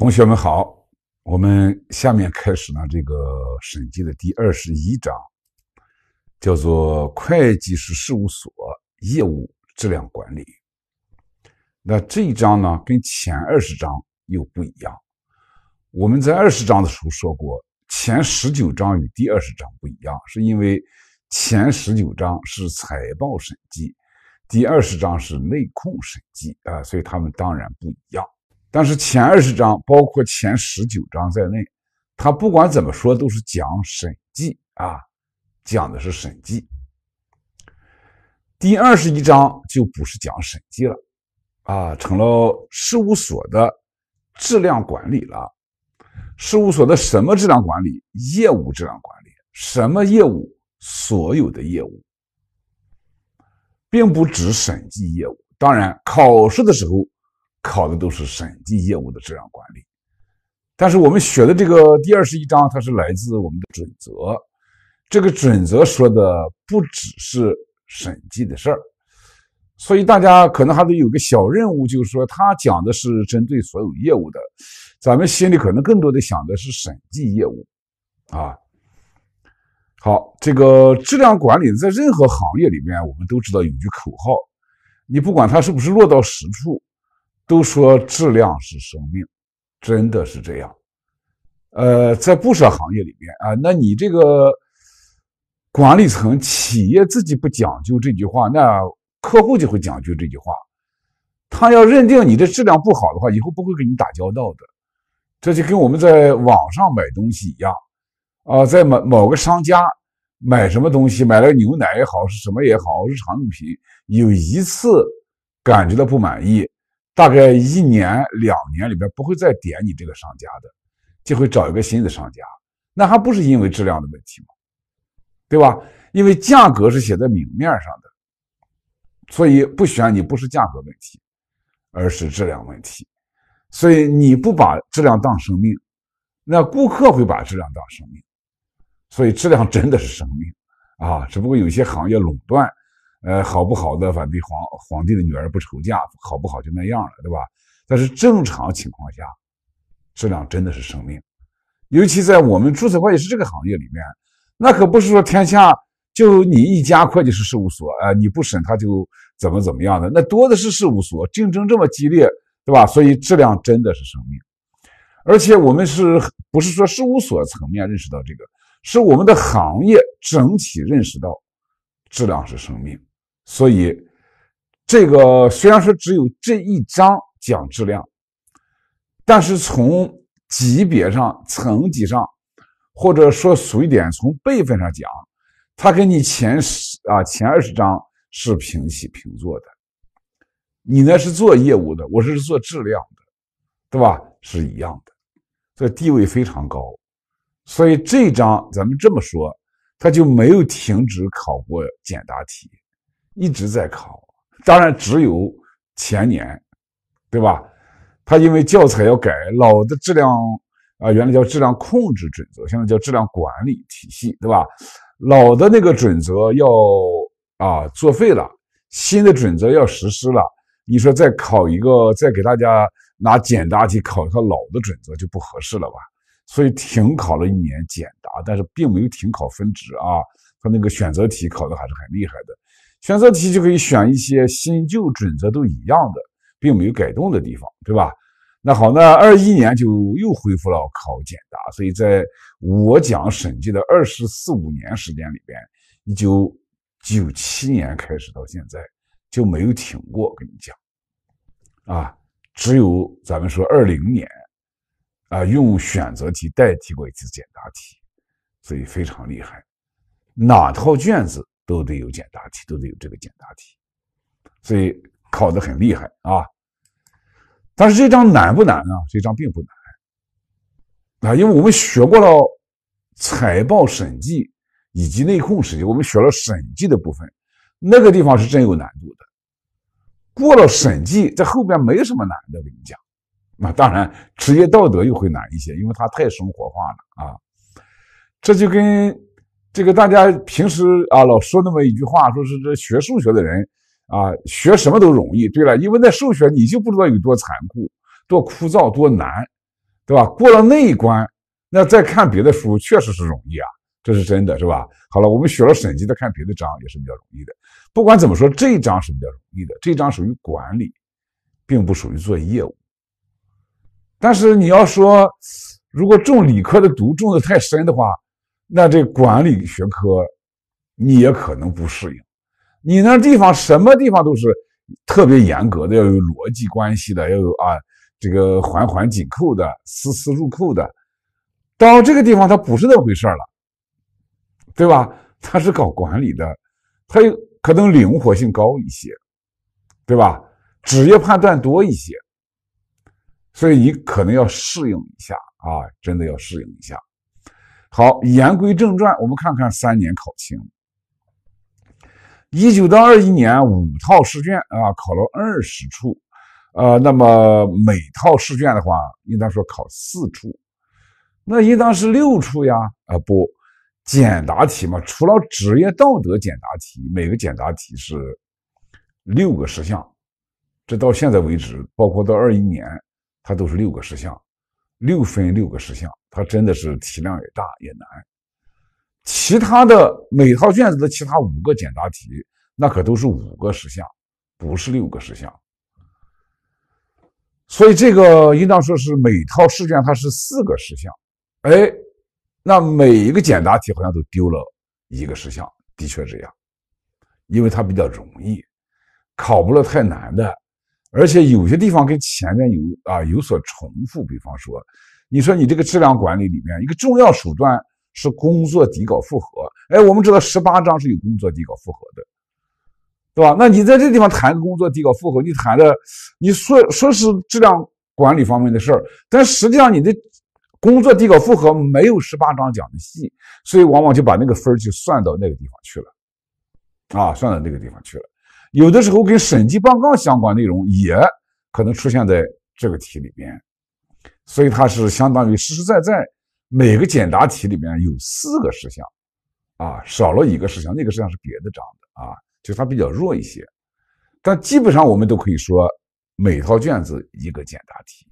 同学们好，我们下面开始呢，这个审计的第二十一章，叫做“会计师事务所业务质量管理”。那这一章呢，跟前二十章又不一样。我们在二十章的时候说过，前十九章与第二十章不一样，是因为前十九章是财报审计，第二十章是内控审计啊，所以他们当然不一样。但是前二十章，包括前十九章在内，他不管怎么说都是讲审计啊，讲的是审计。第二十一章就不是讲审计了，啊，成了事务所的质量管理了。事务所的什么质量管理？业务质量管理？什么业务？所有的业务，并不只审计业务。当然，考试的时候。考的都是审计业务的质量管理，但是我们学的这个第二十一章，它是来自我们的准则。这个准则说的不只是审计的事儿，所以大家可能还得有个小任务，就是说他讲的是针对所有业务的。咱们心里可能更多的想的是审计业务，啊。好，这个质量管理在任何行业里面，我们都知道有句口号，你不管它是不是落到实处。都说质量是生命，真的是这样。呃，在不少行业里面啊，那你这个管理层、企业自己不讲究这句话，那客户就会讲究这句话。他要认定你的质量不好的话，以后不会跟你打交道的。这就跟我们在网上买东西一样啊，在某某个商家买什么东西，买了牛奶也好，是什么也好，日常用品，有一次感觉到不满意。大概一年两年里边不会再点你这个商家的，就会找一个新的商家。那还不是因为质量的问题吗？对吧？因为价格是写在明面上的，所以不选你不是价格问题，而是质量问题。所以你不把质量当生命，那顾客会把质量当生命。所以质量真的是生命啊！只不过有些行业垄断。呃，好不好的，反帝皇皇帝的女儿不愁嫁，好不好就那样了，对吧？但是正常情况下，质量真的是生命，尤其在我们注册会计师这个行业里面，那可不是说天下就你一家会计师事务所，呃，你不审他就怎么怎么样的，那多的是事务所，竞争这么激烈，对吧？所以质量真的是生命，而且我们是不是说事务所层面认识到这个，是我们的行业整体认识到质量是生命。所以，这个虽然说只有这一章讲质量，但是从级别上、层级上，或者说俗一点，从辈分上讲，他跟你前十啊前二十章是平起平坐的。你呢是做业务的，我是做质量的，对吧？是一样的，所以地位非常高。所以这一章咱们这么说，他就没有停止考过简答题。一直在考，当然只有前年，对吧？他因为教材要改，老的质量啊，原来叫质量控制准则，现在叫质量管理体系，对吧？老的那个准则要啊作废了，新的准则要实施了。你说再考一个，再给大家拿简答题考一套老的准则就不合适了吧？所以停考了一年简答，但是并没有停考分值啊，他那个选择题考的还是很厉害的。选择题就可以选一些新旧准则都一样的，并没有改动的地方，对吧？那好，那二一年就又恢复了考简答，所以在我讲审计的二十四五年时间里边，一九九七年开始到现在就没有停过，跟你讲啊，只有咱们说二零年啊，用选择题代替过一次简答题，所以非常厉害，哪套卷子？都得有简答题，都得有这个简答题，所以考得很厉害啊。但是这章难不难呢？这章并不难啊，因为我们学过了财报审计以及内控审计，我们学了审计的部分，那个地方是真有难度的。过了审计，在后边没什么难的，我跟你讲。那当然，职业道德又会难一些，因为它太生活化了啊。这就跟……这个大家平时啊，老说那么一句话，说是这学数学的人啊，学什么都容易。对了，因为那数学你就不知道有多残酷、多枯燥、多难，对吧？过了那一关，那再看别的书确实是容易啊，这是真的，是吧？好了，我们学了审计，再看别的章也是比较容易的。不管怎么说，这一章是比较容易的，这一章属于管理，并不属于做业务。但是你要说，如果中理科的毒中得太深的话，那这管理学科，你也可能不适应。你那地方什么地方都是特别严格的，要有逻辑关系的，要有啊这个环环紧扣的、丝丝入扣的。到这个地方，它不是那回事了，对吧？它是搞管理的，它可能灵活性高一些，对吧？职业判断多一些，所以你可能要适应一下啊，真的要适应一下。好，言归正传，我们看看三年考情。一九到二一年五套试卷啊，考了二十处，呃，那么每套试卷的话，应当说考四处，那应当是六处呀？啊，不，简答题嘛，除了职业道德简答题，每个简答题是六个事项，这到现在为止，包括到二一年，它都是六个事项。六分六个实项，它真的是体量也大也难。其他的每套卷子的其他五个简答题，那可都是五个实项，不是六个实项。所以这个应当说是每套试卷它是四个实项。哎，那每一个简答题好像都丢了一个实项，的确这样，因为它比较容易，考不了太难的。而且有些地方跟前面有啊有所重复，比方说，你说你这个质量管理里面一个重要手段是工作底稿复核，哎，我们知道十八章是有工作底稿复核的，对吧？那你在这地方谈工作底稿复核，你谈的你说说是质量管理方面的事儿，但实际上你的工作底稿复核没有十八章讲的细，所以往往就把那个分儿就算到那个地方去了，啊，算到那个地方去了。有的时候跟审计报告相关内容也可能出现在这个题里面，所以它是相当于实实在在每个简答题里面有四个事项，啊，少了一个事项，那个事项是别的章的啊，就它比较弱一些。但基本上我们都可以说每套卷子一个简答题，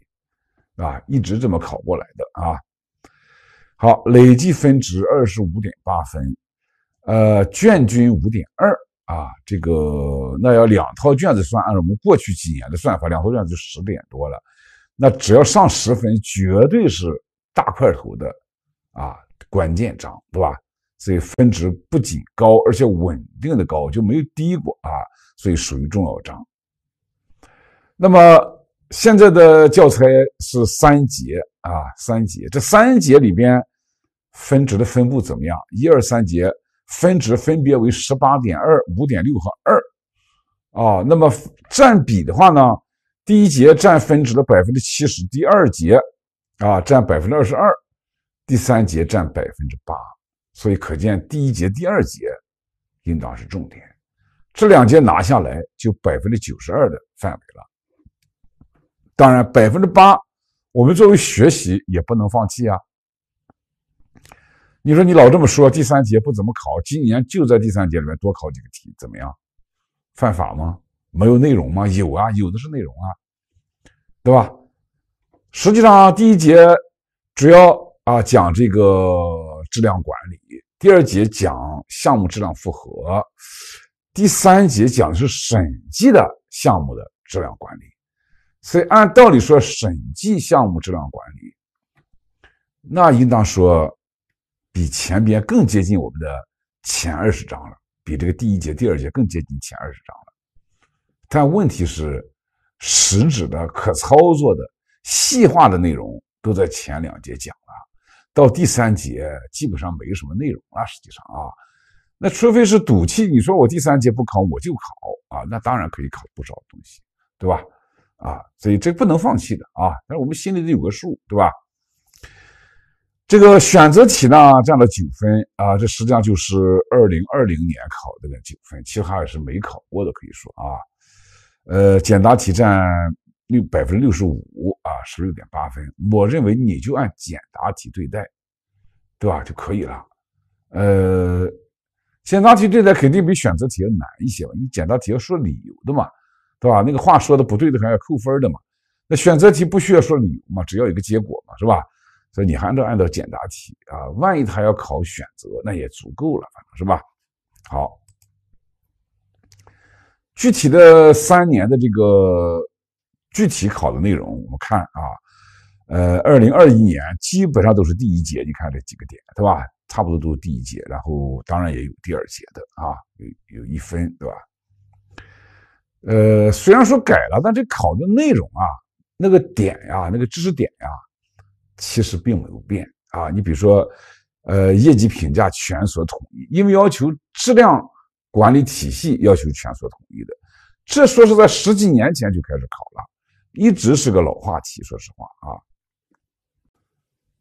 啊，一直这么考过来的啊。好，累计分值二十五点八分，呃，卷均五点二。啊，这个那要两套卷子算，按我们过去几年的算法，两套卷子就十点多了。那只要上十分，绝对是大块头的啊，关键章，对吧？所以分值不仅高，而且稳定的高，就没有低过啊。所以属于重要章。那么现在的教材是三节啊，三节，这三节里边分值的分布怎么样？一二三节。分值分别为十八点二、五点六和二，啊，那么占比的话呢，第一节占分值的百分之七十，第二节啊占百分之二十二，第三节占百分之八，所以可见第一节、第二节应当是重点，这两节拿下来就百分之九十二的范围了。当然，百分之八我们作为学习也不能放弃啊。你说你老这么说，第三节不怎么考，今年就在第三节里面多考几个题，怎么样？犯法吗？没有内容吗？有啊，有的是内容啊，对吧？实际上，第一节主要啊讲这个质量管理，第二节讲项目质量复核，第三节讲的是审计的项目的质量管理。所以按道理说，审计项目质量管理，那应当说。比前边更接近我们的前二十章了，比这个第一节、第二节更接近前二十章了。但问题是，实质的、可操作的、细化的内容都在前两节讲了，到第三节基本上没什么内容了。实际上啊，那除非是赌气，你说我第三节不考我就考啊，那当然可以考不少东西，对吧？啊，所以这不能放弃的啊。但是我们心里得有个数，对吧？这个选择题呢占了九分啊，这实际上就是二零二零年考的那九分，其他也是没考过的可以说啊，呃，简答题占六百分之六十五啊，十六点八分，我认为你就按简答题对待，对吧就可以了？呃，简答题对待肯定比选择题要难一些吧？你简答题要说理由的嘛，对吧？那个话说的不对的还要扣分的嘛，那选择题不需要说理由嘛，只要一个结果嘛，是吧？所以你按照按照简答题啊，万一他要考选择，那也足够了，是吧？好，具体的三年的这个具体考的内容，我们看啊，呃，二零二一年基本上都是第一节，你看这几个点，对吧？差不多都是第一节，然后当然也有第二节的啊，有有一分，对吧？呃，虽然说改了，但这考的内容啊，那个点呀，那个知识点呀。其实并没有变啊，你比如说，呃，业绩评价权所统一，因为要求质量管理体系要求权所统一的，这说是在十几年前就开始考了，一直是个老话题，说实话啊。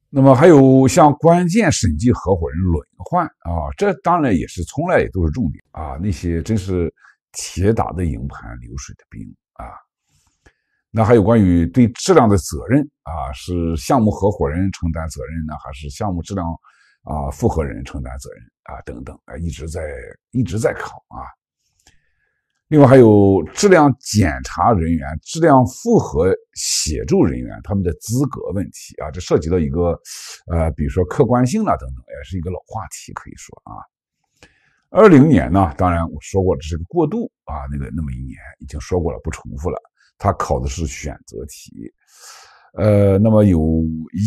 那么还有像关键审计合伙人轮换啊，这当然也是从来也都是重点啊，那些真是铁打的营盘流水的兵啊。那还有关于对质量的责任啊，是项目合伙人承担责任呢，还是项目质量啊复责人承担责任啊？等等啊，一直在一直在考啊。另外还有质量检查人员、质量复核协助人员他们的资格问题啊，这涉及到一个呃，比如说客观性啦等等，也是一个老话题，可以说啊。二零年呢，当然我说过这是个过渡啊，那个那么一年已经说过了，不重复了。他考的是选择题，呃，那么有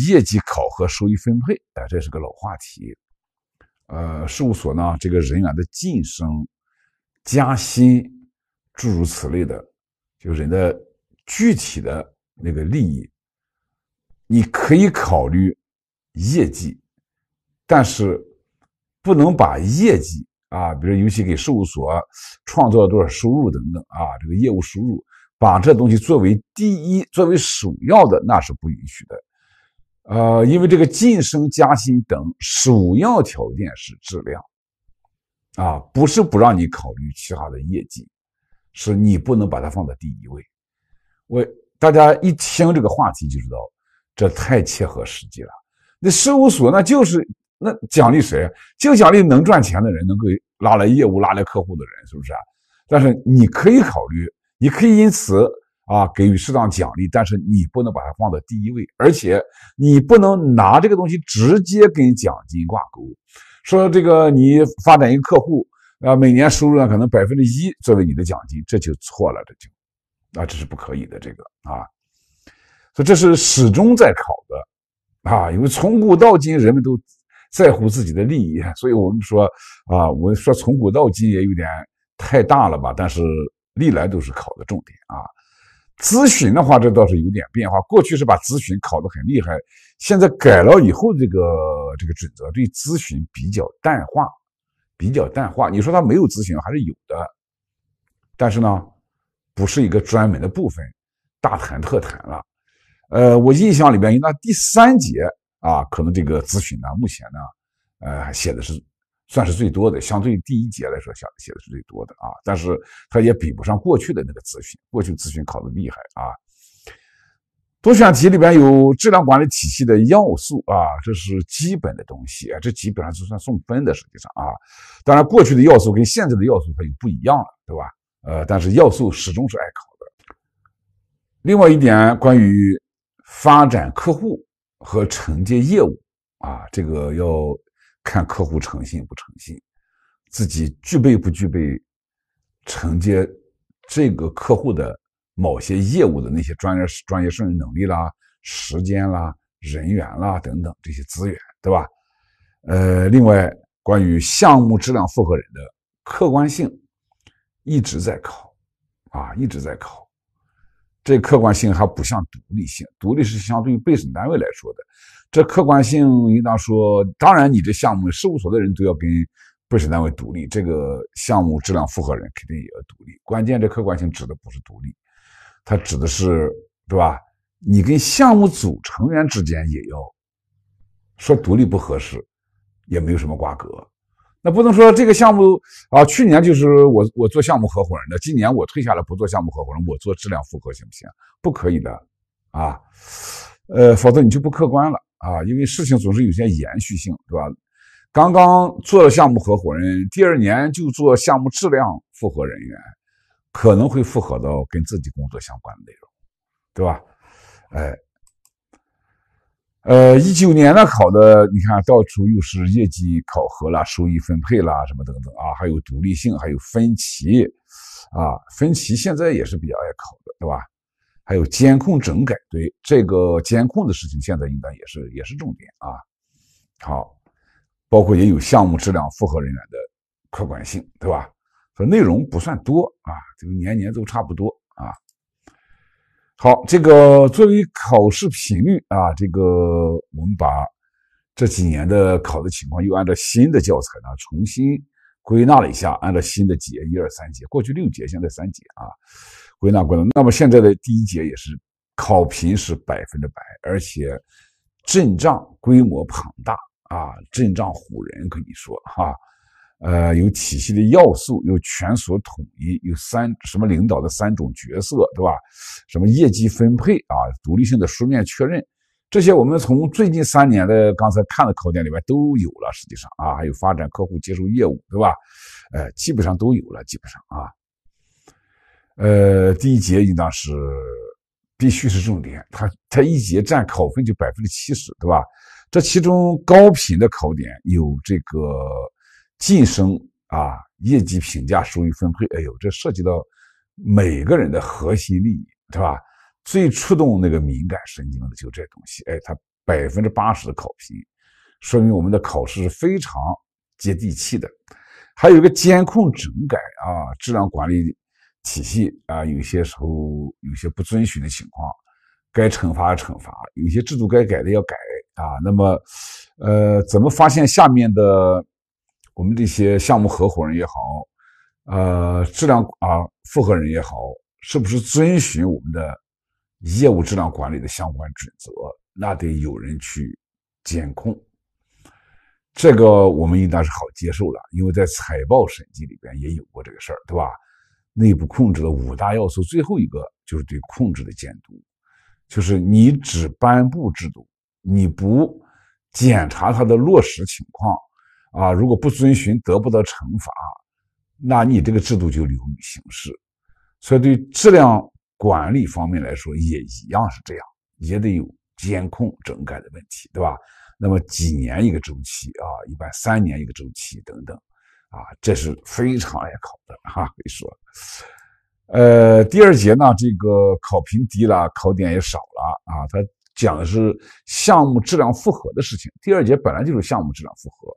业绩考核、收益分配，哎，这是个老话题。呃，事务所呢，这个人员的晋升、加薪，诸如此类的，就人的具体的那个利益，你可以考虑业绩，但是不能把业绩啊，比如尤其给事务所创造多少收入等等啊，这个业务收入。把这东西作为第一、作为首要的，那是不允许的。呃，因为这个晋升、加薪等首要条件是质量，啊，不是不让你考虑其他的业绩，是你不能把它放在第一位。我大家一听这个话题就知道，这太切合实际了。那事务所那就是那奖励谁？就奖励能赚钱的人，能够拉来业务、拉来客户的人，是不是？但是你可以考虑。你可以因此啊给予适当奖励，但是你不能把它放到第一位，而且你不能拿这个东西直接跟奖金挂钩。说这个你发展一个客户啊，每年收入呢可能百分之一作为你的奖金，这就错了，这就啊这是不可以的。这个啊，所以这是始终在考的啊，因为从古到今人们都在乎自己的利益，所以我们说啊，我说从古到今也有点太大了吧，但是。历来都是考的重点啊。咨询的话，这倒是有点变化。过去是把咨询考得很厉害，现在改了以后，这个这个准则对咨询比较淡化，比较淡化。你说他没有咨询还是有的，但是呢，不是一个专门的部分，大谈特谈了。呃，我印象里边那第三节啊，可能这个咨询呢，目前呢，呃，写的是。算是最多的，相对于第一节来说，写写的是最多的啊。但是它也比不上过去的那个咨询，过去咨询考的厉害啊。多选题里边有质量管理体系的要素啊，这是基本的东西，这基本上就算送分的，实际上啊。当然，过去的要素跟现在的要素它就不一样了，对吧？呃，但是要素始终是爱考的。另外一点，关于发展客户和承接业务啊，这个要。看客户诚信不诚信，自己具备不具备承接这个客户的某些业务的那些专业、专业胜任能力啦、时间啦、人员啦等等这些资源，对吧？呃，另外关于项目质量负荷人的客观性一直在考啊，一直在考。这客观性还不像独立性，独立是相对于被审单位来说的。这客观性应当说，当然，你这项目事务所的人都要跟被审单位独立，这个项目质量复核人肯定也要独立。关键这客观性指的不是独立，他指的是对吧？你跟项目组成员之间也要说独立不合适，也没有什么瓜葛。那不能说这个项目啊，去年就是我我做项目合伙人，的今年我退下来不做项目合伙人，我做质量复合行不行？不可以的啊，呃，否则你就不客观了。啊，因为事情总是有些延续性，对吧？刚刚做了项目合伙人，第二年就做项目质量复合人员，可能会复合到跟自己工作相关的内容，对吧？哎，呃，一九年呢考的，你看到处又是业绩考核啦、收益分配啦什么等等啊，还有独立性，还有分歧啊，分歧现在也是比较爱考的，对吧？还有监控整改，对这个监控的事情，现在应该也是也是重点啊。好，包括也有项目质量复核人员的客观性，对吧？说内容不算多啊，这个年年都差不多啊。好，这个作为考试频率啊，这个我们把这几年的考的情况又按照新的教材呢重新归纳了一下，按照新的节一二三节，过去六节，现在三节啊。归纳归纳。那么现在的第一节也是考评是百分之百，而且阵仗规模庞大啊，阵仗唬人，可以说哈，呃，有体系的要素，有全所统一，有三什么领导的三种角色，对吧？什么业绩分配啊，独立性的书面确认，这些我们从最近三年的刚才看的考点里面都有了，实际上啊，还有发展客户接受业务，对吧？呃，基本上都有了，基本上啊。呃，第一节应当是必须是重点，它它一节占考分就百分之七十，对吧？这其中高频的考点有这个晋升啊、业绩评价、收益分配。哎呦，这涉及到每个人的核心利益，对吧？最触动那个敏感神经的就这东西。哎，它百分之八十的考评，说明我们的考试是非常接地气的。还有个监控整改啊，质量管理。体系啊，有些时候有些不遵循的情况，该惩罚惩罚，有些制度该改的要改啊。那么，呃，怎么发现下面的我们这些项目合伙人也好，呃，质量啊，合责人也好，是不是遵循我们的业务质量管理的相关准则？那得有人去监控。这个我们应当是好接受了，因为在财报审计里边也有过这个事儿，对吧？内部控制的五大要素，最后一个就是对控制的监督，就是你只颁布制度，你不检查它的落实情况，啊，如果不遵循得不得惩罚，那你这个制度就流于形式。所以对质量管理方面来说也一样是这样，也得有监控、整改的问题，对吧？那么几年一个周期啊，一般三年一个周期等等。啊，这是非常爱考的哈，可以说，呃，第二节呢，这个考评低了，考点也少了啊。它讲的是项目质量复荷的事情。第二节本来就是项目质量复荷，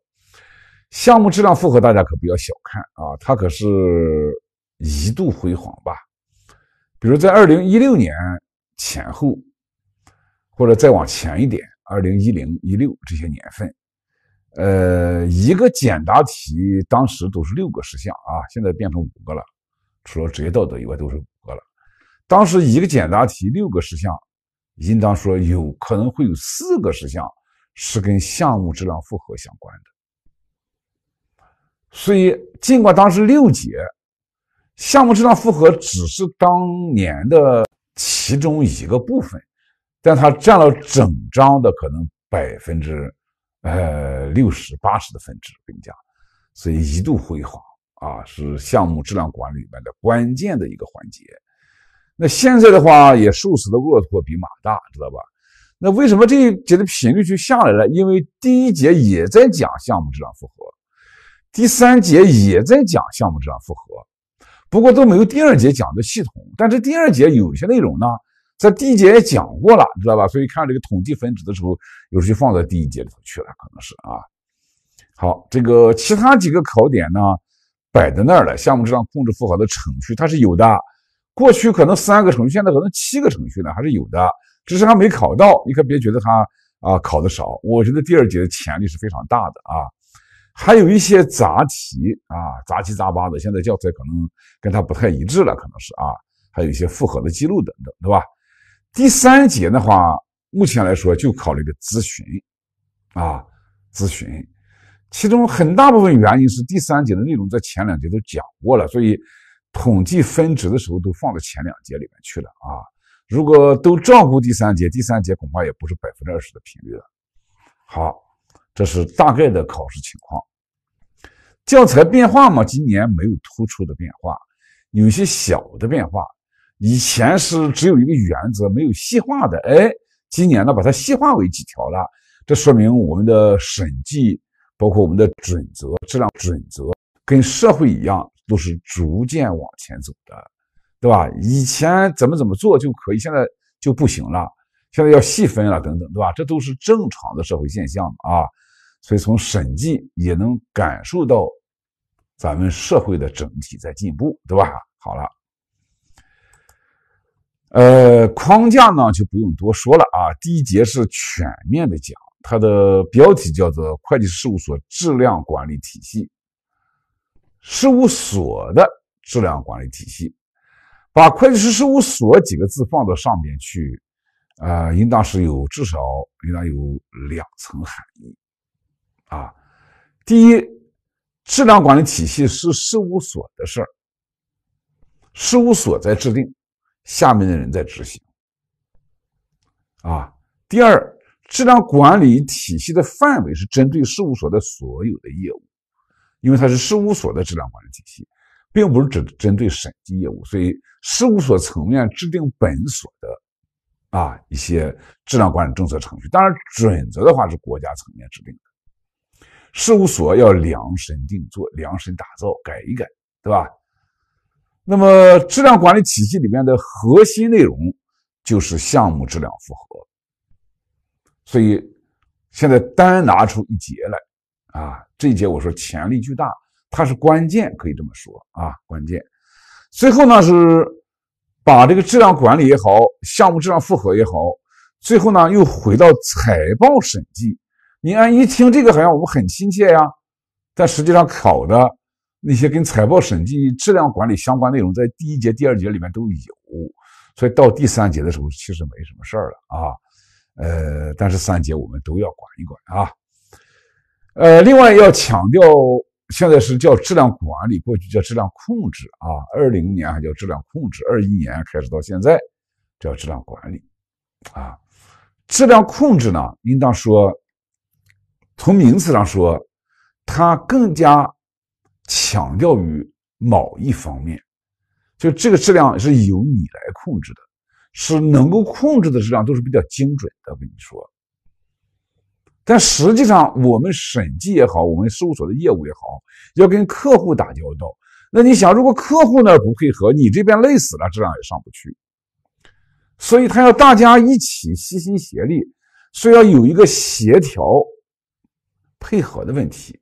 项目质量复荷大家可不要小看啊，它可是一度辉煌吧。比如在二零一六年前后，或者再往前一点，二零一零一六这些年份。呃，一个简答题当时都是六个事项啊，现在变成五个了，除了职业道德以外都是五个了。当时一个简答题六个事项，应当说有可能会有四个事项是跟项目质量复荷相关的。所以，尽管当时六节项目质量复荷只是当年的其中一个部分，但它占了整章的可能百分之。呃，六十八十的分值，我跟你讲，所以一度辉煌啊，是项目质量管理里面的关键的一个环节。那现在的话，也瘦死的骆驼比马大，知道吧？那为什么这一节的频率就下来了？因为第一节也在讲项目质量复合，第三节也在讲项目质量复合，不过都没有第二节讲的系统。但是第二节有些内容呢。在第一节也讲过了，你知道吧？所以看这个统计分值的时候，有时就放在第一节里头去了，可能是啊。好，这个其他几个考点呢，摆在那儿了。项目质量控制复核的程序它是有的，过去可能三个程序，现在可能七个程序呢，还是有的，只是还没考到。你可别觉得它啊考的少，我觉得第二节的潜力是非常大的啊。还有一些杂题啊，杂七杂八的，现在教材可能跟它不太一致了，可能是啊。还有一些复核的记录等等，对吧？第三节的话，目前来说就考虑个咨询，啊，咨询，其中很大部分原因是第三节的内容在前两节都讲过了，所以统计分值的时候都放到前两节里面去了啊。如果都照顾第三节，第三节恐怕也不是百分之二十的频率了。好，这是大概的考试情况。教材变化嘛，今年没有突出的变化，有些小的变化。以前是只有一个原则没有细化的，哎，今年呢把它细化为几条了，这说明我们的审计，包括我们的准则、质量准则，跟社会一样都是逐渐往前走的，对吧？以前怎么怎么做就可以，现在就不行了，现在要细分了等等，对吧？这都是正常的社会现象啊，所以从审计也能感受到咱们社会的整体在进步，对吧？好了。呃，框架呢就不用多说了啊。第一节是全面的讲，它的标题叫做《会计师事务所质量管理体系》，事务所的质量管理体系，把“会计师事务所”几个字放到上面去，呃，应当是有至少应当有两层含义啊。第一，质量管理体系是事务所的事儿，事务所在制定。下面的人在执行啊。第二，质量管理体系的范围是针对事务所的所有的业务，因为它是事务所的质量管理体系，并不是只针对审计业务。所以，事务所层面制定本所的啊一些质量管理政策、程序。当然，准则的话是国家层面制定的，事务所要量身定做、量身打造、改一改，对吧？那么，质量管理体系里面的核心内容就是项目质量复核，所以现在单拿出一节来啊，这一节我说潜力巨大，它是关键，可以这么说啊，关键。最后呢，是把这个质量管理也好，项目质量复核也好，最后呢又回到财报审计。你按一听这个好像我们很亲切呀，但实际上考的。那些跟财报审计质量管理相关内容，在第一节、第二节里面都有，所以到第三节的时候其实没什么事儿了啊。呃，但是三节我们都要管一管啊。呃，另外要强调，现在是叫质量管理，过去叫质量控制啊。二零年还叫质量控制，二一年开始到现在叫质量管理啊。质量控制呢，应当说从名词上说，它更加。强调于某一方面，就这个质量是由你来控制的，是能够控制的质量都是比较精准的，我跟你说。但实际上，我们审计也好，我们搜索的业务也好，要跟客户打交道。那你想，如果客户呢不配合，你这边累死了，质量也上不去。所以他要大家一起齐心协力，所以要有一个协调配合的问题。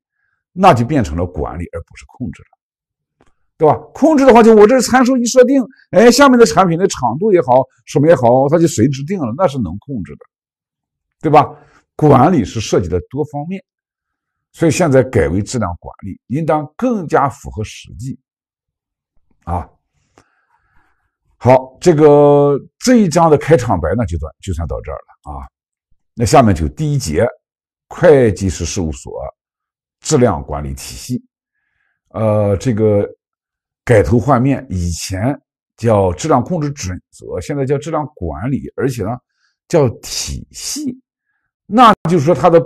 那就变成了管理，而不是控制了，对吧？控制的话，就我这参数一设定，哎，下面的产品的长度也好，什么也好，它就随之定了，那是能控制的，对吧？管理是涉及的多方面，所以现在改为质量管理，应当更加符合实际，啊。好，这个这一章的开场白呢，就算就算到这儿了啊。那下面就第一节，会计师事务所。质量管理体系，呃，这个改头换面，以前叫质量控制准则，现在叫质量管理，而且呢叫体系，那就是说它的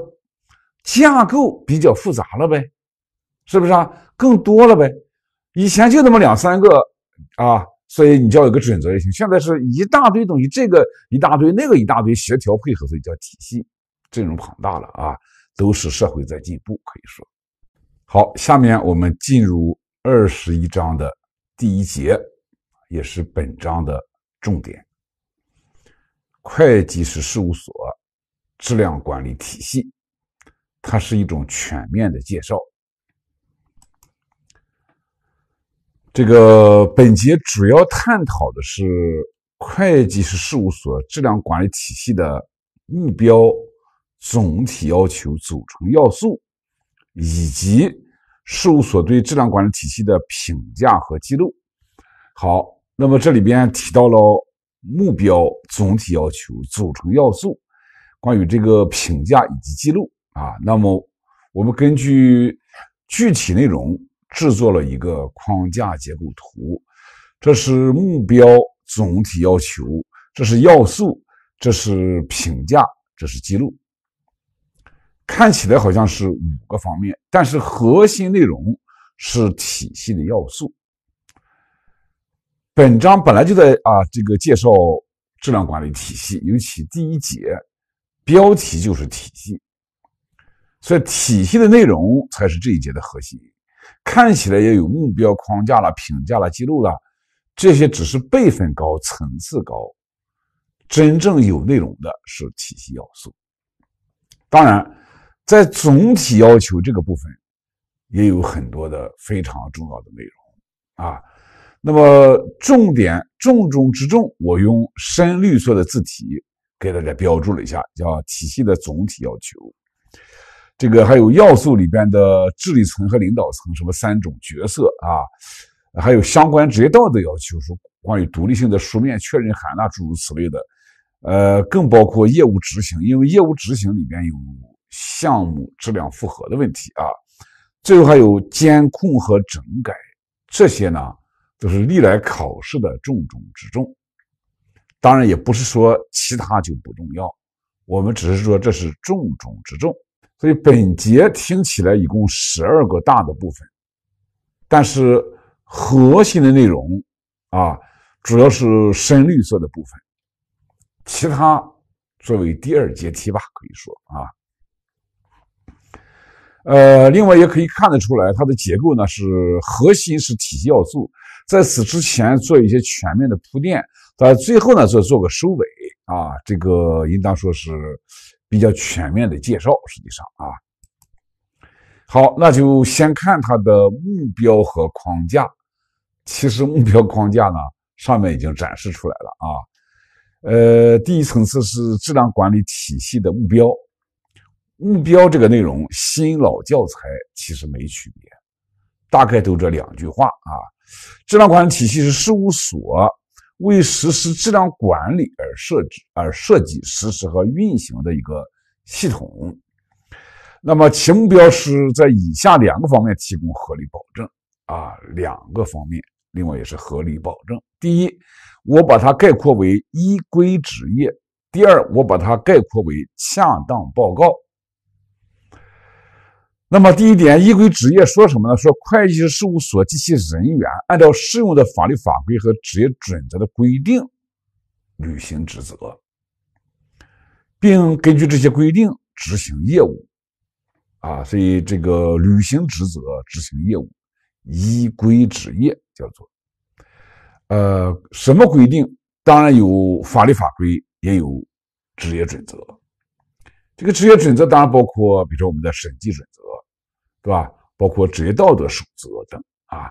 架构比较复杂了呗，是不是啊？更多了呗，以前就那么两三个啊，所以你叫一个准则也行，现在是一大堆东西，这个一大堆，那个一大堆，协调配合，所以叫体系，阵容庞大了啊。都是社会在进步，可以说好。下面我们进入二十一章的第一节，也是本章的重点——会计师事务所质量管理体系。它是一种全面的介绍。这个本节主要探讨的是会计师事务所质量管理体系的目标。总体要求、组成要素，以及事务所对质量管理体系的评价和记录。好，那么这里边提到了目标、总体要求、组成要素，关于这个评价以及记录啊。那么我们根据具体内容制作了一个框架结构图。这是目标、总体要求，这是要素，这是评价，这是记录。看起来好像是五个方面，但是核心内容是体系的要素。本章本来就在啊，这个介绍质量管理体系，尤其第一节标题就是体系，所以体系的内容才是这一节的核心。看起来也有目标框架了、评价了、记录了，这些只是辈分高、层次高，真正有内容的是体系要素。当然。在总体要求这个部分，也有很多的非常重要的内容啊。那么重点重中之重，我用深绿色的字体给大家标注了一下，叫体系的总体要求。这个还有要素里边的治理层和领导层什么三种角色啊，还有相关职业道德要求，说关于独立性的书面确认函那诸如此类的，呃，更包括业务执行，因为业务执行里边有。项目质量负荷的问题啊，最后还有监控和整改，这些呢都是历来考试的重中之重。当然，也不是说其他就不重要，我们只是说这是重中之重。所以本节听起来一共十二个大的部分，但是核心的内容啊，主要是深绿色的部分，其他作为第二阶梯吧，可以说啊。呃，另外也可以看得出来，它的结构呢是核心是体系要素，在此之前做一些全面的铺垫，但最后呢做做个收尾啊，这个应当说是比较全面的介绍，实际上啊，好，那就先看它的目标和框架，其实目标框架呢上面已经展示出来了啊，呃，第一层次是质量管理体系的目标。目标这个内容，新老教材其实没区别，大概都这两句话啊。质量管理体系是事务所为实施质量管理而设置、而设计、实施和运行的一个系统。那么其目标是在以下两个方面提供合理保证啊，两个方面。另外也是合理保证。第一，我把它概括为依规执业；第二，我把它概括为恰当报告。那么第一点，依规执业说什么呢？说会计师事务所及其人员按照适用的法律法规和职业准则的规定履行职责，并根据这些规定执行业务。啊，所以这个履行职责、执行业务、依规执业叫做呃什么规定？当然有法律法规，也有职业准则。这个职业准则当然包括，比如说我们的审计准则。是吧？包括职业道德守则等啊。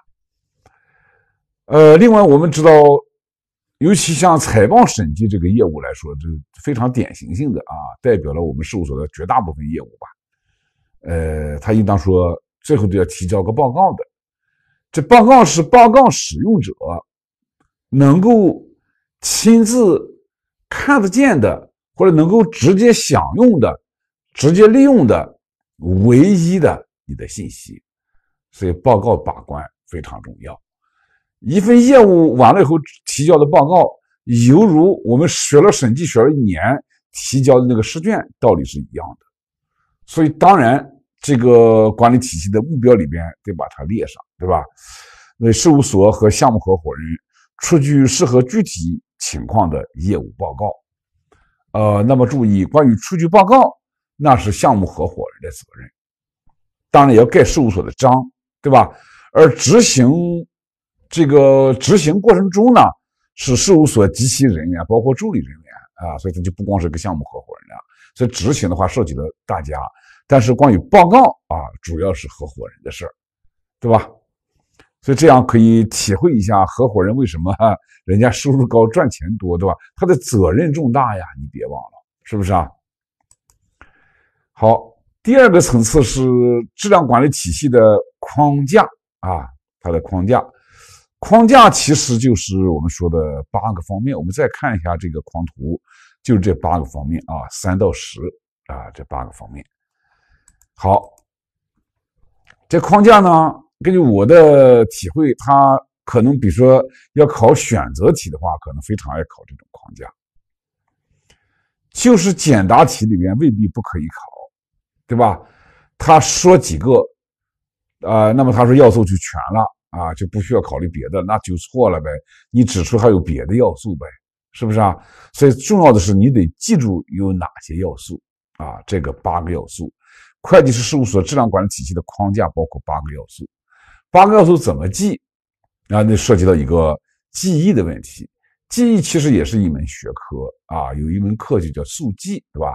呃，另外我们知道，尤其像财报审计这个业务来说，就非常典型性的啊，代表了我们事务所的绝大部分业务吧。呃，他应当说最后都要提交个报告的。这报告是报告使用者能够亲自看得见的，或者能够直接享用的、直接利用的唯一的。你的信息，所以报告把关非常重要。一份业务完了以后提交的报告，犹如我们学了审计学了一年提交的那个试卷，道理是一样的。所以，当然这个管理体系的目标里边得把它列上，对吧？那事务所和项目合伙人出具适合具体情况的业务报告。呃，那么注意，关于出具报告，那是项目合伙人的责任。当然也要盖事务所的章，对吧？而执行这个执行过程中呢，是事务所及其人员，包括助理人员啊，所以他就不光是个项目合伙人了。所以执行的话涉及的大家，但是关于报告啊，主要是合伙人的事儿，对吧？所以这样可以体会一下合伙人为什么人家收入高、赚钱多，对吧？他的责任重大呀，你别忘了，是不是啊？好。第二个层次是质量管理体系的框架啊，它的框架，框架其实就是我们说的八个方面。我们再看一下这个框图，就是这八个方面啊，三到十啊，这八个方面。好，这框架呢，根据我的体会，它可能比如说要考选择题的话，可能非常爱考这种框架，就是简答题里面未必不可以考。对吧？他说几个，呃，那么他说要素就全了啊，就不需要考虑别的，那就错了呗。你指出还有别的要素呗，是不是啊？所以重要的是你得记住有哪些要素啊，这个八个要素，会计师事务所质量管理体系的框架包括八个要素，八个要素怎么记啊？那涉及到一个记忆的问题，记忆其实也是一门学科啊，有一门课就叫速记，对吧？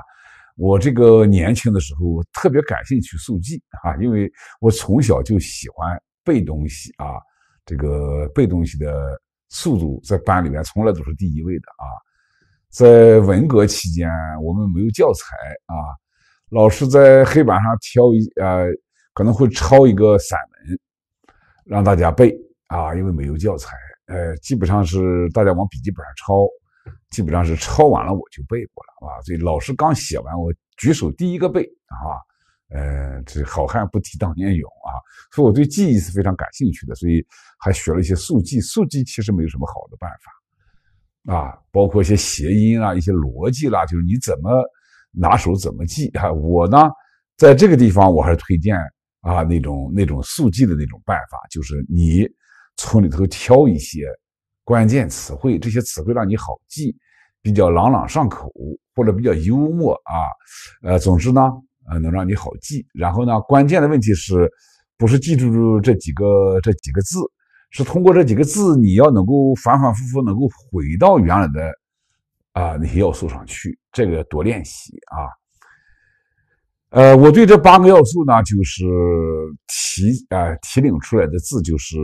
我这个年轻的时候特别感兴趣速记啊，因为我从小就喜欢背东西啊，这个背东西的速度在班里面从来都是第一位的啊。在文革期间，我们没有教材啊，老师在黑板上挑一呃，可能会抄一个散文，让大家背啊，因为没有教材，呃，基本上是大家往笔记本上抄。基本上是抄完了我就背过了啊，所以老师刚写完我举手第一个背啊，呃，这好汉不提当年勇啊，所以我对记忆是非常感兴趣的，所以还学了一些速记，速记其实没有什么好的办法啊，包括一些谐音啊，一些逻辑啦，就是你怎么拿手怎么记啊。我呢，在这个地方我还是推荐啊那种那种速记的那种办法，就是你从里头挑一些。关键词汇，这些词汇让你好记，比较朗朗上口，或者比较幽默啊，呃，总之呢，呃，能让你好记。然后呢，关键的问题是不是记住这几个这几个字？是通过这几个字，你要能够反反复复能够回到原来的啊那些要素上去。这个多练习啊。呃，我对这八个要素呢，就是提啊提领出来的字就是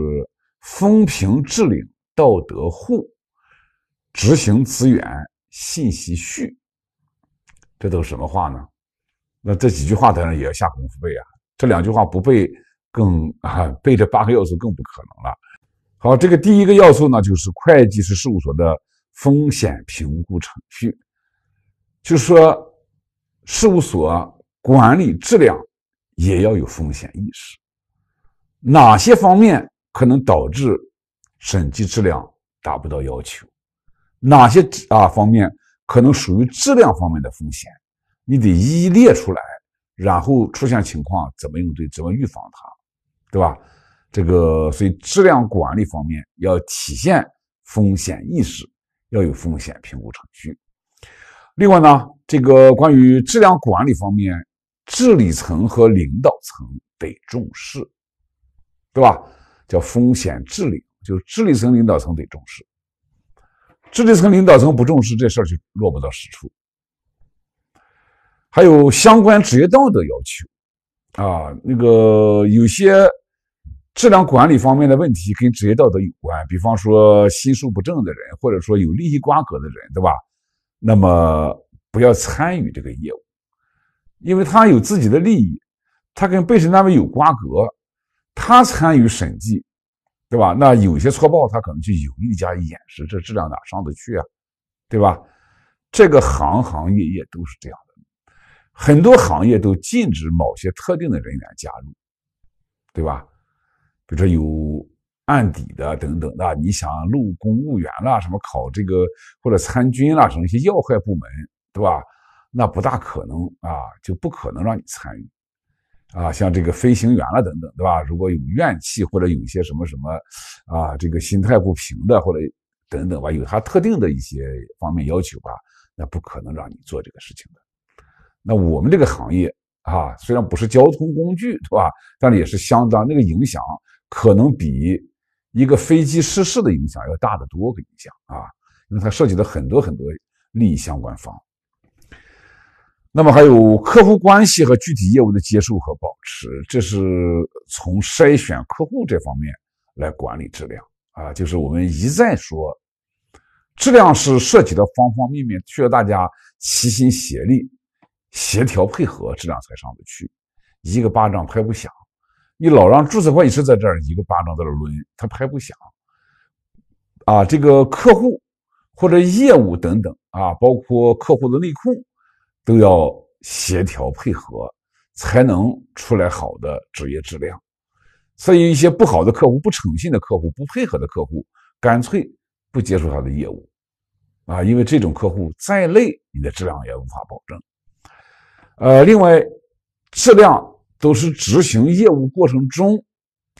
风平致领。道德护，执行资源信息序，这都是什么话呢？那这几句话当然也要下功夫背啊。这两句话不背，更啊背这八个要素更不可能了。好，这个第一个要素呢，就是会计师事务所的风险评估程序，就是说事务所管理质量也要有风险意识，哪些方面可能导致？审计质量达不到要求，哪些啊方面可能属于质量方面的风险？你得一一列出来，然后出现情况怎么应对，怎么预防它，对吧？这个所以质量管理方面要体现风险意识，要有风险评估程序。另外呢，这个关于质量管理方面，治理层和领导层得重视，对吧？叫风险治理。就治理层领导层得重视，治理层领导层不重视这事儿就落不到实处。还有相关职业道德要求啊，那个有些质量管理方面的问题跟职业道德有关，比方说心术不正的人，或者说有利益瓜葛的人，对吧？那么不要参与这个业务，因为他有自己的利益，他跟被审单位有瓜葛，他参与审计。对吧？那有些错报，他可能就有意加以掩饰，这质量哪上得去啊？对吧？这个行行业业都是这样的，很多行业都禁止某些特定的人员加入，对吧？比如说有案底的等等的，你想录公务员啦，什么考这个或者参军啦，什么一些要害部门，对吧？那不大可能啊，就不可能让你参与。啊，像这个飞行员了等等，对吧？如果有怨气或者有一些什么什么，啊，这个心态不平的或者等等吧，有他特定的一些方面要求吧，那不可能让你做这个事情的。那我们这个行业啊，虽然不是交通工具，对吧？但是也是相当那个影响，可能比一个飞机失事的影响要大得多。个影响啊，因为它涉及到很多很多利益相关方。那么还有客户关系和具体业务的接受和保持，这是从筛选客户这方面来管理质量啊。就是我们一再说，质量是涉及到方方面面，需要大家齐心协力、协调配合，质量才上得去。一个巴掌拍不响，你老让注册会计师在这儿一个巴掌在这抡，他拍不响啊。这个客户或者业务等等啊，包括客户的内控。都要协调配合，才能出来好的职业质量。所以一些不好的客户、不诚信的客户、不配合的客户，干脆不接触他的业务，啊，因为这种客户再累，你的质量也无法保证。呃，另外，质量都是执行业务过程中，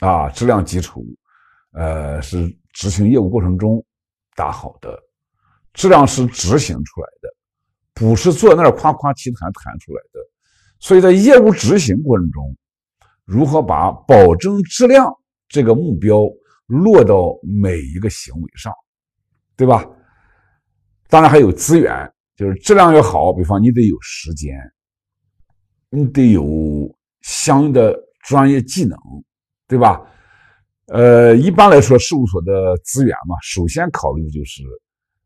啊，质量基础，呃，是执行业务过程中打好的，质量是执行出来的。不是坐在那儿夸夸其谈谈出来的，所以在业务执行过程中，如何把保证质量这个目标落到每一个行为上，对吧？当然还有资源，就是质量越好，比方你得有时间，你得有相应的专业技能，对吧？呃，一般来说，事务所的资源嘛，首先考虑的就是，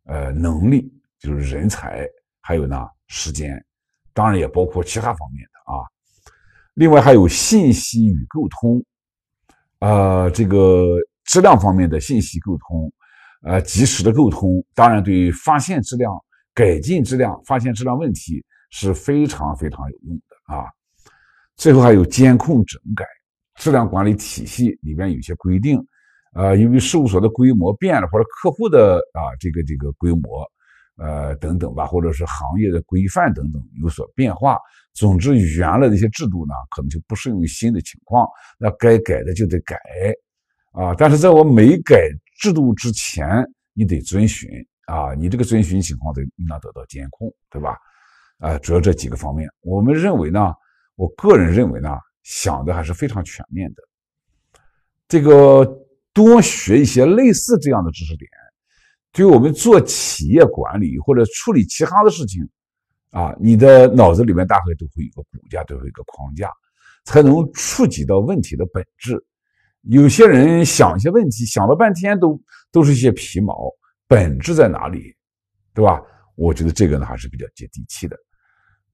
呃，能力，就是人才。还有呢，时间，当然也包括其他方面的啊。另外还有信息与沟通，呃，这个质量方面的信息沟通，呃，及时的沟通，当然对于发现质量、改进质量、发现质量问题是非常非常有用的啊。最后还有监控整改，质量管理体系里面有些规定，呃，因为事务所的规模变了，或者客户的啊这个这个规模。呃，等等吧，或者是行业的规范等等有所变化，总之原来的一些制度呢，可能就不适用于新的情况，那该改的就得改，啊，但是在我没改制度之前，你得遵循啊，你这个遵循情况得应当得到监控，对吧？啊，主要这几个方面，我们认为呢，我个人认为呢，想的还是非常全面的，这个多学一些类似这样的知识点。对于我们做企业管理或者处理其他的事情，啊，你的脑子里面大概都会有个骨架，都会一个框架，才能触及到问题的本质。有些人想一些问题，想了半天，都都是一些皮毛，本质在哪里，对吧？我觉得这个呢还是比较接地气的。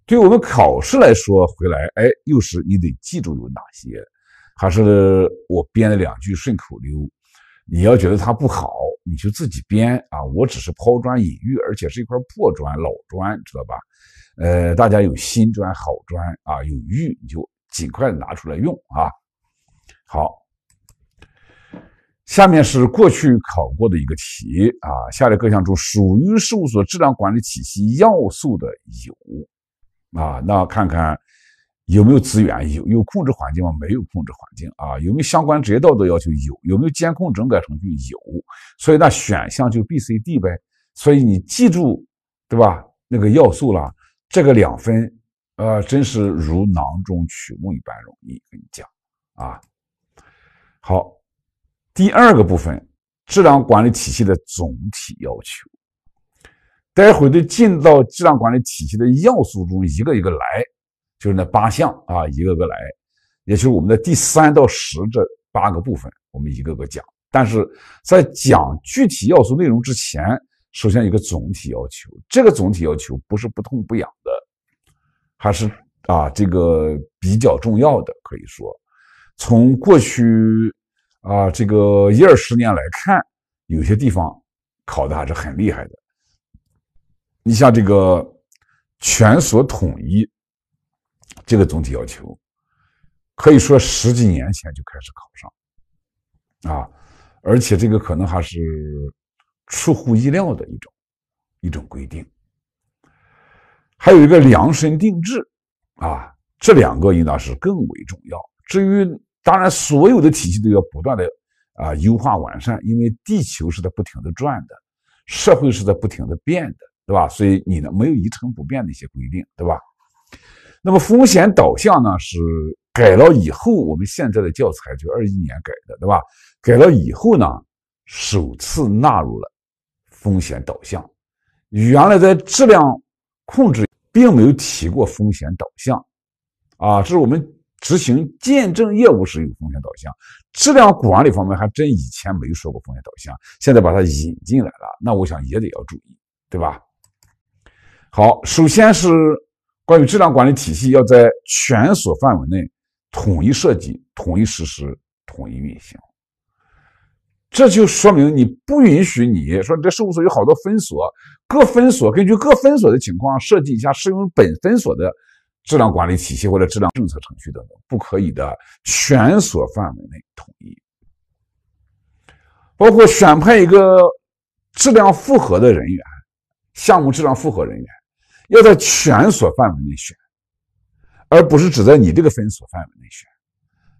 对我们考试来说，回来，哎，又是你得记住有哪些，还是我编了两句顺口溜。你要觉得它不好，你就自己编啊！我只是抛砖引玉，而且是一块破砖、老砖，知道吧？呃，大家有新砖、好砖啊，有玉，你就尽快的拿出来用啊！好，下面是过去考过的一个题啊，下列各项中属于事务所质量管理体系要素的有啊，那看看。有没有资源？有有控制环境吗？没有控制环境啊。有没有相关职业道德要求？有。有没有监控整改程序？有。所以那选项就 B、C、D 呗。所以你记住，对吧？那个要素了，这个两分，呃，真是如囊中取物一般容易跟你讲啊。好，第二个部分，质量管理体系的总体要求。待会儿对进到质量管理体系的要素中一个一个来。就是那八项啊，一个个来，也就是我们的第三到十这八个部分，我们一个个讲。但是在讲具体要素内容之前，首先有个总体要求。这个总体要求不是不痛不痒的，还是啊这个比较重要的。可以说，从过去啊这个一二十年来看，有些地方考的还是很厉害的。你像这个全所统一。这个总体要求，可以说十几年前就开始考上啊，而且这个可能还是出乎意料的一种一种规定，还有一个量身定制啊，这两个应当是更为重要。至于当然，所有的体系都要不断的啊优化完善，因为地球是在不停的转的，社会是在不停的变的，对吧？所以你呢没有一成不变的一些规定，对吧？那么风险导向呢？是改了以后，我们现在的教材就二一年改的，对吧？改了以后呢，首次纳入了风险导向。原来在质量控制并没有提过风险导向啊，这是我们执行见证业务时有风险导向，质量管理方面还真以前没说过风险导向，现在把它引进来了，那我想也得要注意，对吧？好，首先是。关于质量管理体系，要在全所范围内统一设计、统一实施、统一运行。这就说明你不允许你说这事务所有好多分所，各分所根据各分所的情况设计一下适用本分所的质量管理体系或者质量政策程序等等，不可以的。全所范围内统一，包括选派一个质量复合的人员，项目质量复合人员。要在全所范围内选，而不是只在你这个分所范围内选。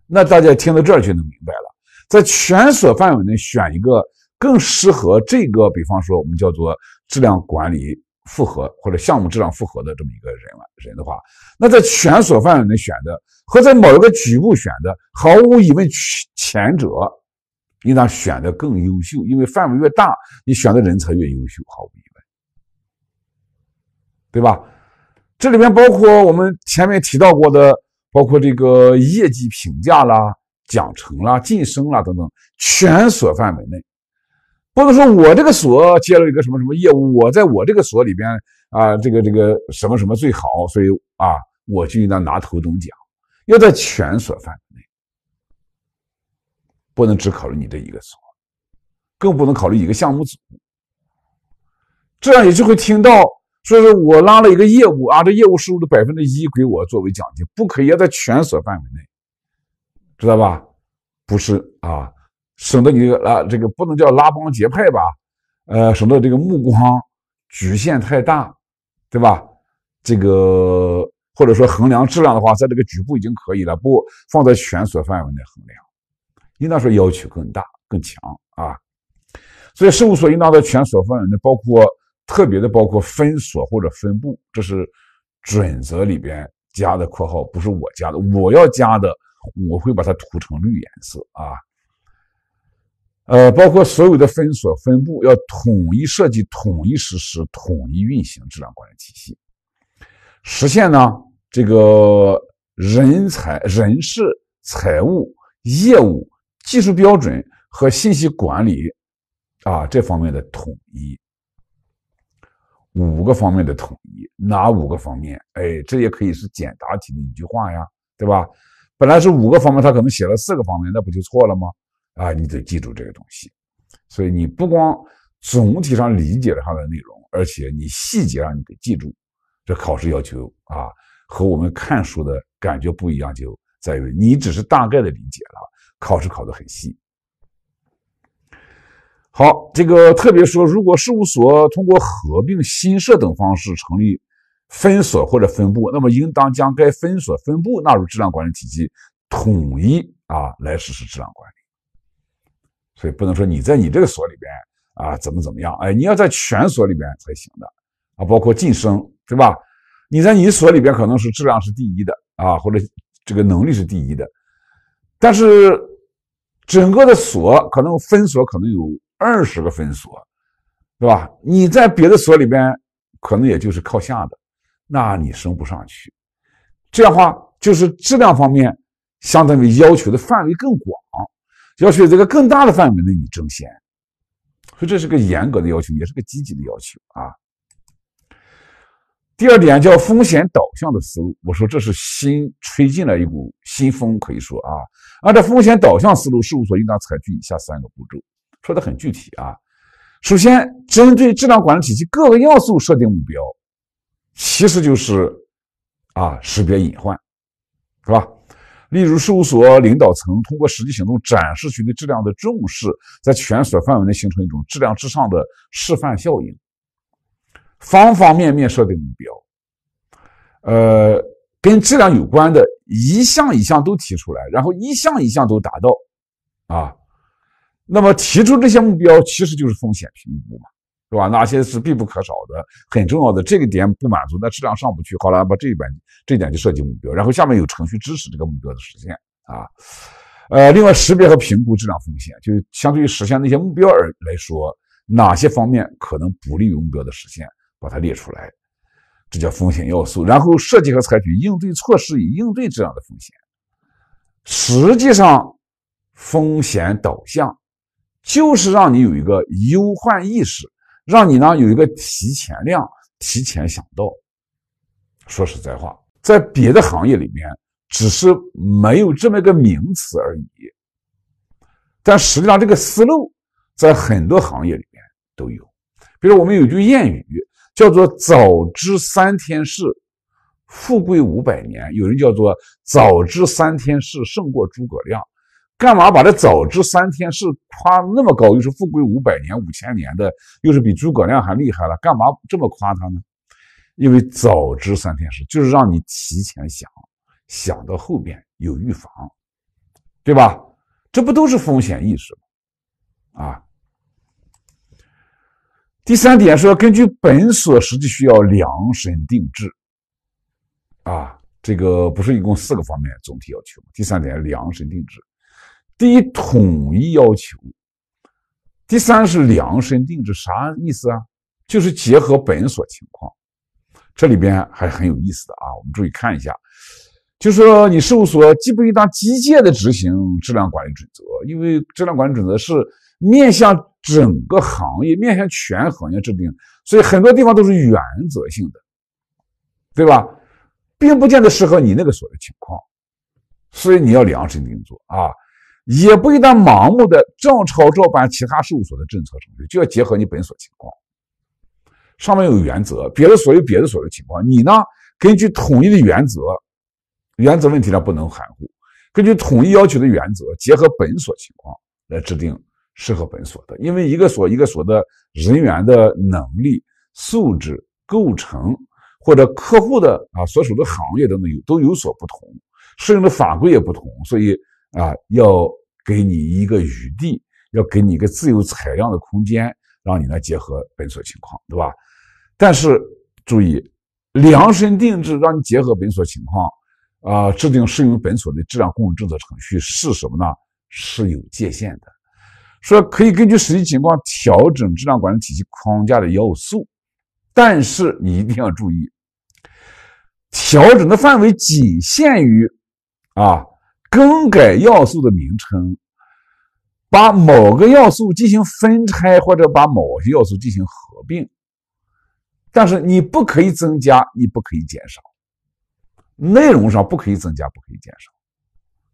那大家听到这儿就能明白了，在全所范围内选一个更适合这个，比方说我们叫做质量管理复合或者项目质量复合的这么一个人了人的话，那在全所范围内选的和在某一个局部选的，毫无疑问，前者应当选的更优秀，因为范围越大，你选的人才越优秀，毫无疑问。对吧？这里面包括我们前面提到过的，包括这个业绩评价啦、奖惩啦、晋升啦等等，全所范围内，不能说我这个所接了一个什么什么业务，我在我这个所里边啊，这个这个什么什么最好，所以啊，我就应当拿头等奖。要在全所范围内，不能只考虑你的一个所，更不能考虑一个项目组，这样也就会听到。所以说我拉了一个业务啊，这业务收入的百分之一给我作为奖金，不可以要在全所范围内，知道吧？不是啊，省得你啊，这个不能叫拉帮结派吧？呃，省得这个目光局限太大，对吧？这个或者说衡量质量的话，在这个局部已经可以了，不放在全所范围内衡量，应当说要求更大更强啊。所以事务所应当在全所范围内，包括。特别的，包括分所或者分布，这是准则里边加的括号，不是我加的。我要加的，我会把它涂成绿颜色啊。呃，包括所有的分所、分布要统一设计、统一实施、统一运行质量管理体系，实现呢这个人才、人事、财务、业务、技术标准和信息管理啊这方面的统一。五个方面的统一，哪五个方面？哎，这也可以是简答题的一句话呀，对吧？本来是五个方面，他可能写了四个方面，那不就错了吗？啊，你得记住这个东西。所以你不光总体上理解了上的内容，而且你细节上你得记住。这考试要求啊，和我们看书的感觉不一样，就在于你只是大概的理解了，考试考得很细。好，这个特别说，如果事务所通过合并、新设等方式成立分所或者分部，那么应当将该分所、分部纳入质量管理体系，统一啊来实施质量管理。所以不能说你在你这个所里边啊怎么怎么样，哎，你要在全所里边才行的啊，包括晋升对吧？你在你所里边可能是质量是第一的啊，或者这个能力是第一的，但是整个的所可能分所可能有。二十个分所，对吧？你在别的所里边，可能也就是靠下的，那你升不上去。这样的话，就是质量方面相当于要求的范围更广，要求这个更大的范围内你争先。所以这是个严格的要求，也是个积极的要求啊。第二点叫风险导向的思路，我说这是新吹进来一股新风，可以说啊，按照风险导向思路，事务所应当采取以下三个步骤。说的很具体啊，首先针对质量管理体系各个要素设定目标，其实就是啊识别隐患，是吧？例如事务所领导层通过实际行动展示对质量的重视，在全所范围内形成一种质量至上的示范效应。方方面面设定目标，呃，跟质量有关的一项一项都提出来，然后一项一项都达到，啊。那么提出这些目标其实就是风险评估嘛，是吧？哪些是必不可少的、很重要的？这个点不满足，那质量上不去。好了，把这一版这一点就设计目标，然后下面有程序支持这个目标的实现啊。呃，另外识别和评估质量风险，就相对于实现那些目标而来说，哪些方面可能不利于目标的实现，把它列出来，这叫风险要素。然后设计和采取应对措施以应对质量的风险，实际上风险导向。就是让你有一个忧患意识，让你呢有一个提前量，提前想到。说实在话，在别的行业里面，只是没有这么一个名词而已。但实际上，这个思路在很多行业里面都有。比如，我们有句谚语叫做“早知三天事，富贵五百年”，有人叫做“早知三天事，胜过诸葛亮”。干嘛把这早知三天是夸那么高，又是富贵五百年、五千年的，又是比诸葛亮还厉害了？干嘛这么夸他呢？因为早知三天是就是让你提前想，想到后边有预防，对吧？这不都是风险意识吗？啊！第三点说，根据本所实际需要量身定制。啊，这个不是一共四个方面总体要求吗？第三点量身定制。第一，统一要求；第三是量身定制，啥意思啊？就是结合本所情况，这里边还很有意思的啊。我们注意看一下，就说你事务所既不应当机械地执行质量管理准则，因为质量管理准则是面向整个行业、面向全行业制定，所以很多地方都是原则性的，对吧？并不见得适合你那个所的情况，所以你要量身定做啊。也不应当盲目地照抄照搬其他事务所的政策程序，就要结合你本所情况。上面有原则，别的所有别的所的情况，你呢根据统一的原则，原则问题呢不能含糊，根据统一要求的原则，结合本所情况来制定适合本所的，因为一个所一个所的人员的能力、素质构成，或者客户的啊所属的行业等等有都有所不同，适用的法规也不同，所以。啊，要给你一个余地，要给你一个自由采样的空间，让你来结合本所情况，对吧？但是注意，量身定制，让你结合本所情况，啊，制定适用本所的质量控制政策程序是什么呢？是有界限的。说可以根据实际情况调整质量管理体系框架的要素，但是你一定要注意，调整的范围仅限于，啊。更改要素的名称，把某个要素进行分拆，或者把某些要素进行合并，但是你不可以增加，你不可以减少，内容上不可以增加，不可以减少，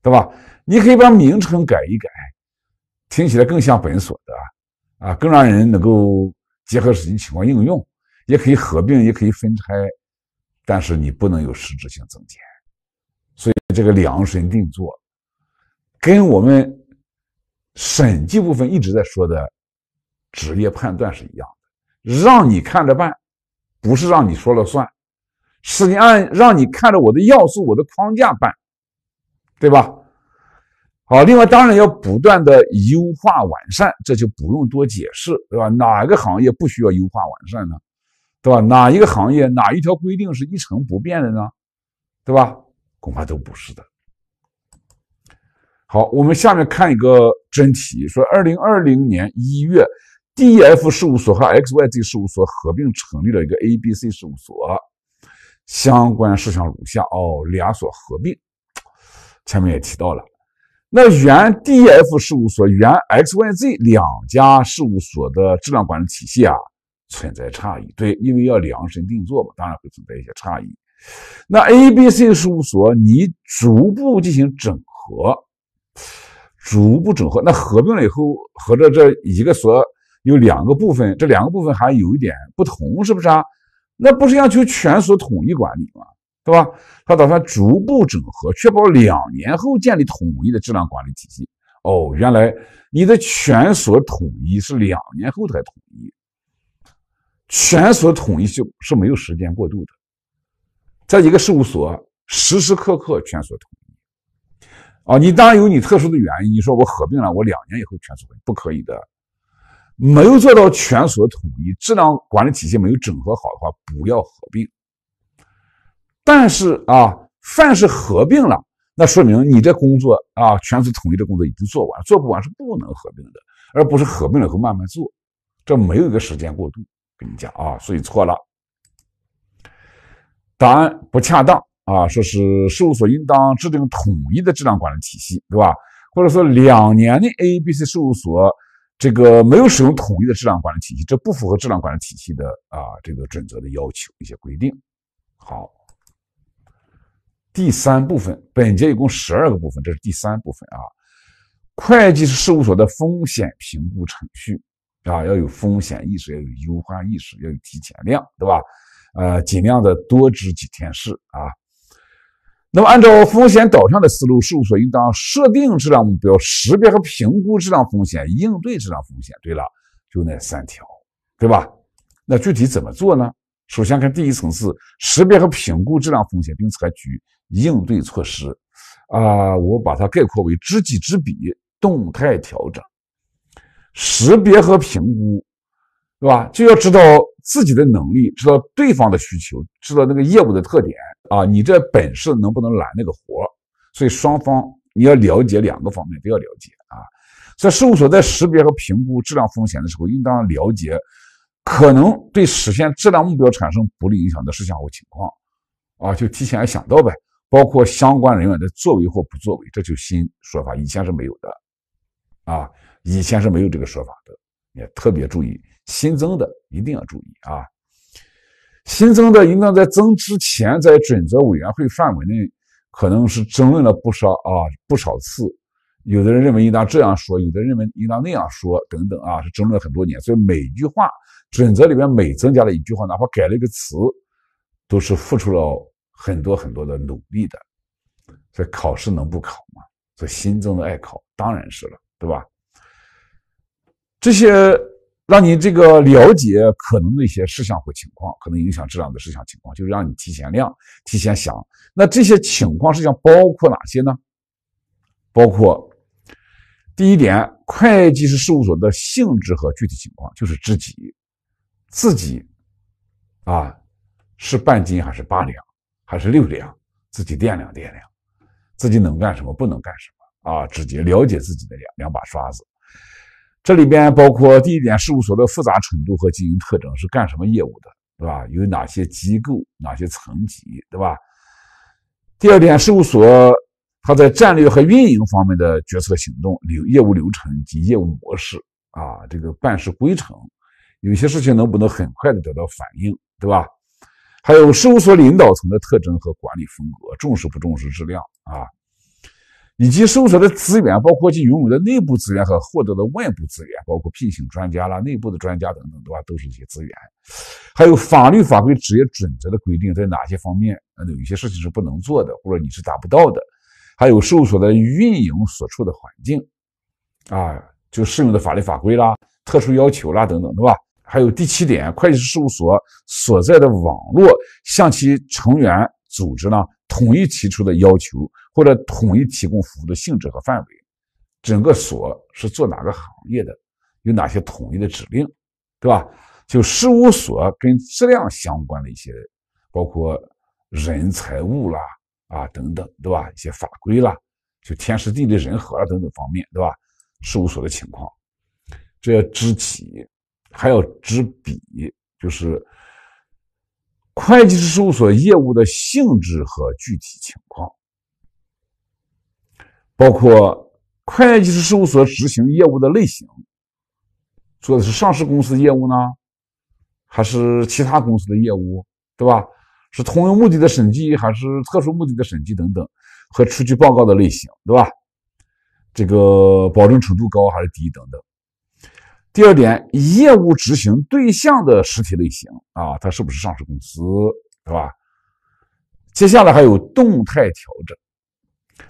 对吧？你可以把名称改一改，听起来更像本所的啊，更让人能够结合实际情况应用，也可以合并，也可以分拆，但是你不能有实质性增减。所以这个量身定做，跟我们审计部分一直在说的职业判断是一样，的，让你看着办，不是让你说了算，是你按让你看着我的要素、我的框架办，对吧？好，另外当然要不断的优化完善，这就不用多解释，对吧？哪个行业不需要优化完善呢？对吧？哪一个行业哪一条规定是一成不变的呢？对吧？恐怕都不是的。好，我们下面看一个真题，说二零二零年一月，D e F 事务所和 X Y Z 事务所合并成立了一个 A B C 事务所，相关事项如下哦，两所合并，前面也提到了，那原 D e F 事务所、原 X Y Z 两家事务所的质量管理体系啊，存在差异，对，因为要量身定做嘛，当然会存在一些差异。那 A、B、C 事务所，你逐步进行整合，逐步整合。那合并了以后，合着这一个所有两个部分，这两个部分还有一点不同，是不是啊？那不是要求全所统一管理吗？对吧？他打算逐步整合，确保两年后建立统一的质量管理体系。哦，原来你的全所统一是两年后才统一，全所统一就是没有时间过渡的。在一个事务所，时时刻刻全所统一啊！你当然有你特殊的原因，你说我合并了，我两年以后全所统不可以的。没有做到全所统一，质量管理体系没有整合好的话，不要合并。但是啊，凡是合并了，那说明你这工作啊，全所统一的工作已经做完，做不完是不能合并的，而不是合并了以后慢慢做，这没有一个时间过渡。跟你讲啊，所以错了。答案不恰当啊！说是事务所应当制定统一的质量管理体系，对吧？或者说两年的 A、B、C 事务所这个没有使用统一的质量管理体系，这不符合质量管理体系的啊这个准则的要求一些规定。好，第三部分，本节一共十二个部分，这是第三部分啊。会计师事务所的风险评估程序啊，要有风险意识，要有忧患意识，要有提前量，对吧？呃，尽量的多知几天事啊。那么，按照风险导向的思路，事务所应当设定质量目标，识别和评估质量风险，应对质量风险。对了，就那三条，对吧？那具体怎么做呢？首先看第一层次，识别和评估质量风险，并采取应对措施。啊，我把它概括为知己知彼，动态调整。识别和评估，对吧？就要知道。自己的能力，知道对方的需求，知道那个业务的特点啊，你这本事能不能揽那个活？所以双方你要了解两个方面都要了解啊。所以事务所在识别和评估质量风险的时候，应当了解可能对实现质量目标产生不利影响的事项或情况啊，就提前想到呗。包括相关人员的作为或不作为，这就新说法，以前是没有的啊，以前是没有这个说法的，也特别注意。新增的一定要注意啊！新增的应当在增之前，在准则委员会范围内，可能是争论了不少啊，不少次。有的人认为应当这样说，有的认为应当那样说，等等啊，是争论了很多年。所以每句话准则里面每增加了一句话，哪怕改了一个词，都是付出了很多很多的努力的。所以考试能不考吗？所以新增的爱考，当然是了，对吧？这些。让你这个了解可能的一些事项或情况，可能影响质量的事项情况，就是让你提前量、提前想。那这些情况事项包括哪些呢？包括第一点，会计师事务所的性质和具体情况，就是知己自己，啊，是半斤还是八两还是六两，自己掂量掂量，自己能干什么不能干什么啊，直己了解自己的两两把刷子。这里边包括第一点，事务所的复杂程度和经营特征是干什么业务的，对吧？有哪些机构、哪些层级，对吧？第二点，事务所它在战略和运营方面的决策、行动流、业务流程及业务模式啊，这个办事规程，有些事情能不能很快的得到反应，对吧？还有事务所领导层的特征和管理风格，重视不重视质量啊？以及事务所的资源，包括其拥有的内部资源和获得的外部资源，包括聘请专家啦、内部的专家等等，对吧？都是一些资源。还有法律法规、职业准则的规定，在哪些方面，那有些事情是不能做的，或者你是达不到的。还有事务所的运营所处的环境，啊，就适用的法律法规啦、特殊要求啦等等，对吧？还有第七点，会计师事务所所在的网络向其成员。组织呢统一提出的要求，或者统一提供服务的性质和范围，整个所是做哪个行业的，有哪些统一的指令，对吧？就事务所跟质量相关的一些，包括人财物啦啊等等，对吧？一些法规啦，就天时地利人和啊等等方面，对吧？事务所的情况，这要知己，还要知彼，就是。会计师事务所业务的性质和具体情况，包括会计师事务所执行业务的类型，做的是上市公司业务呢，还是其他公司的业务，对吧？是通用目的的审计还是特殊目的的审计等等，和出具报告的类型，对吧？这个保证程度高还是低等等。第二点，业务执行对象的实体类型啊，它是不是上市公司，是吧？接下来还有动态调整，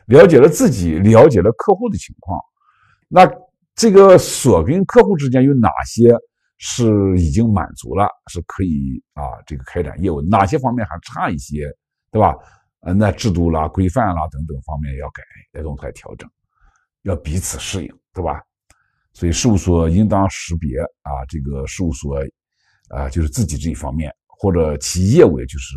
了解了自己，了解了客户的情况，那这个所跟客户之间有哪些是已经满足了，是可以啊这个开展业务，哪些方面还差一些，对吧？呃，那制度啦、规范啦等等方面要改，要动态调整，要彼此适应，对吧？所以事务所应当识别啊，这个事务所啊，就是自己这一方面或者其业务，也就是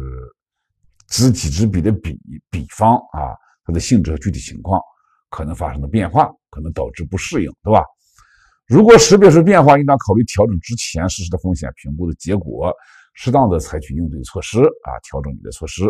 知己知彼的彼彼方啊，它的性质和具体情况可能发生的变化，可能导致不适应，对吧？如果识别出变化，应当考虑调整之前实施的风险评估的结果，适当的采取应对措施啊，调整你的措施。